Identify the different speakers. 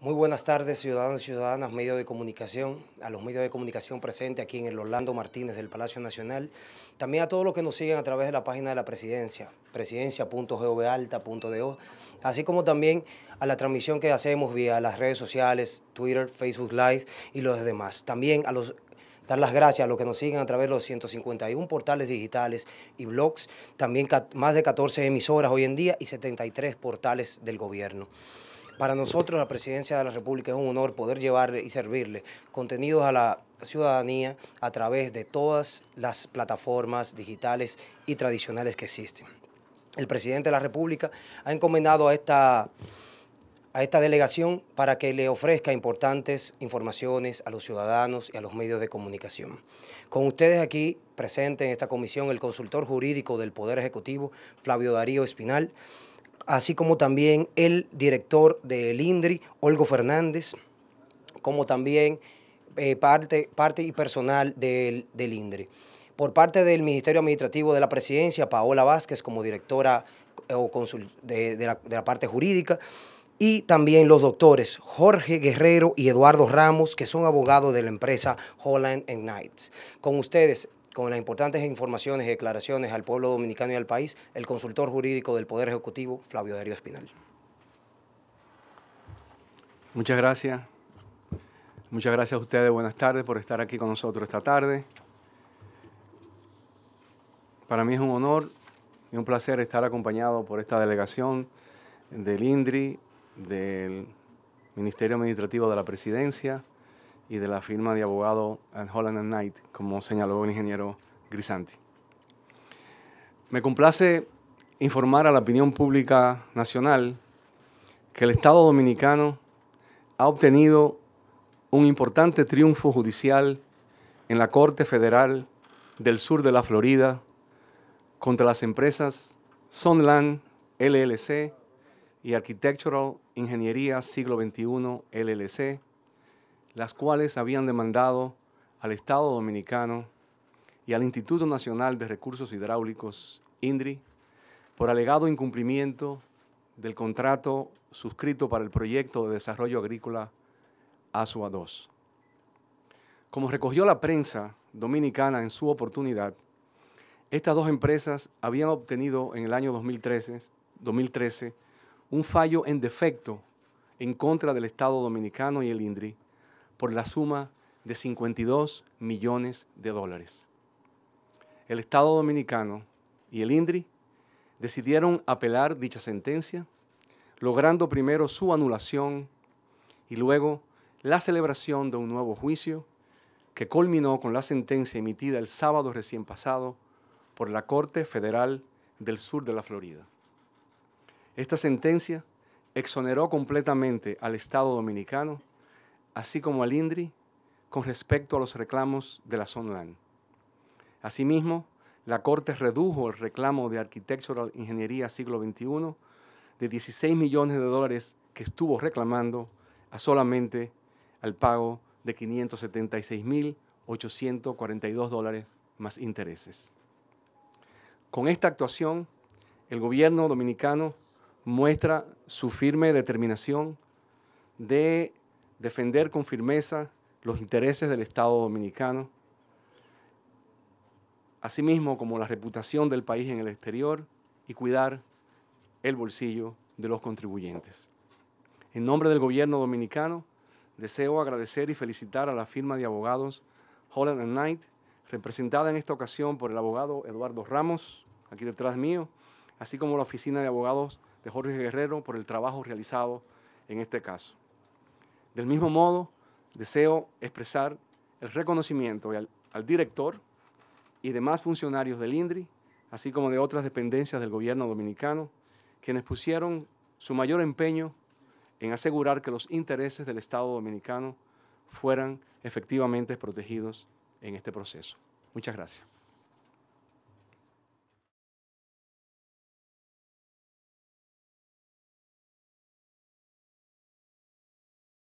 Speaker 1: Muy buenas tardes, ciudadanos y ciudadanas, medios de comunicación, a los medios de comunicación presentes aquí en el Orlando Martínez del Palacio Nacional, también a todos los que nos siguen a través de la página de la Presidencia, presidencia.govalta.do, así como también a la transmisión que hacemos vía las redes sociales, Twitter, Facebook Live y los demás. También a los dar las gracias a los que nos siguen a través de los 151 portales digitales y blogs, también más de 14 emisoras hoy en día y 73 portales del gobierno. Para nosotros la Presidencia de la República es un honor poder llevarle y servirle contenidos a la ciudadanía a través de todas las plataformas digitales y tradicionales que existen. El presidente de la República ha encomendado a esta, a esta delegación para que le ofrezca importantes informaciones a los ciudadanos y a los medios de comunicación. Con ustedes aquí presente en esta comisión el consultor jurídico del Poder Ejecutivo, Flavio Darío Espinal, así como también el director del INDRI, Olgo Fernández, como también eh, parte, parte y personal del, INDRI. Por parte del Ministerio Administrativo de la Presidencia, Paola Vázquez como directora eh, o de, la, de, la, parte jurídica, y también los doctores Jorge Guerrero y Eduardo Ramos, que son abogados de la empresa Holland Knights. Con ustedes, con las importantes informaciones y declaraciones al pueblo dominicano y al país, el consultor jurídico del Poder Ejecutivo, Flavio Darío Espinal.
Speaker 2: Muchas gracias. Muchas gracias a ustedes. Buenas tardes por estar aquí con nosotros esta tarde. Para mí es un honor y un placer estar acompañado por esta delegación del INDRI, del Ministerio Administrativo de la Presidencia, y de la firma de abogado Holland Knight, como señaló el ingeniero Grisanti. Me complace informar a la opinión pública nacional que el Estado dominicano ha obtenido un importante triunfo judicial en la Corte Federal del Sur de la Florida contra las empresas Sunland LLC y Architectural Ingeniería Siglo XXI LLC las cuales habían demandado al Estado Dominicano y al Instituto Nacional de Recursos Hidráulicos, INDRI, por alegado incumplimiento del contrato suscrito para el proyecto de desarrollo agrícola ASUA 2. Como recogió la prensa dominicana en su oportunidad, estas dos empresas habían obtenido en el año 2013, 2013 un fallo en defecto en contra del Estado Dominicano y el INDRI por la suma de 52 millones de dólares. El Estado Dominicano y el INDRI decidieron apelar dicha sentencia, logrando primero su anulación y luego la celebración de un nuevo juicio que culminó con la sentencia emitida el sábado recién pasado por la Corte Federal del Sur de la Florida. Esta sentencia exoneró completamente al Estado Dominicano así como al INDRI, con respecto a los reclamos de la online. Asimismo, la Corte redujo el reclamo de Architectural Ingeniería Siglo XXI de 16 millones de dólares que estuvo reclamando a solamente al pago de 576.842 dólares más intereses. Con esta actuación, el gobierno dominicano muestra su firme determinación de defender con firmeza los intereses del Estado dominicano, así mismo como la reputación del país en el exterior y cuidar el bolsillo de los contribuyentes. En nombre del gobierno dominicano, deseo agradecer y felicitar a la firma de abogados Holland Knight, representada en esta ocasión por el abogado Eduardo Ramos, aquí detrás mío, así como la oficina de abogados de Jorge Guerrero por el trabajo realizado en este caso. Del mismo modo, deseo expresar el reconocimiento al, director y demás funcionarios del INDRI, así como de otras dependencias del gobierno dominicano, quienes pusieron su mayor empeño en asegurar que los intereses del Estado dominicano fueran efectivamente protegidos en este proceso. Muchas gracias.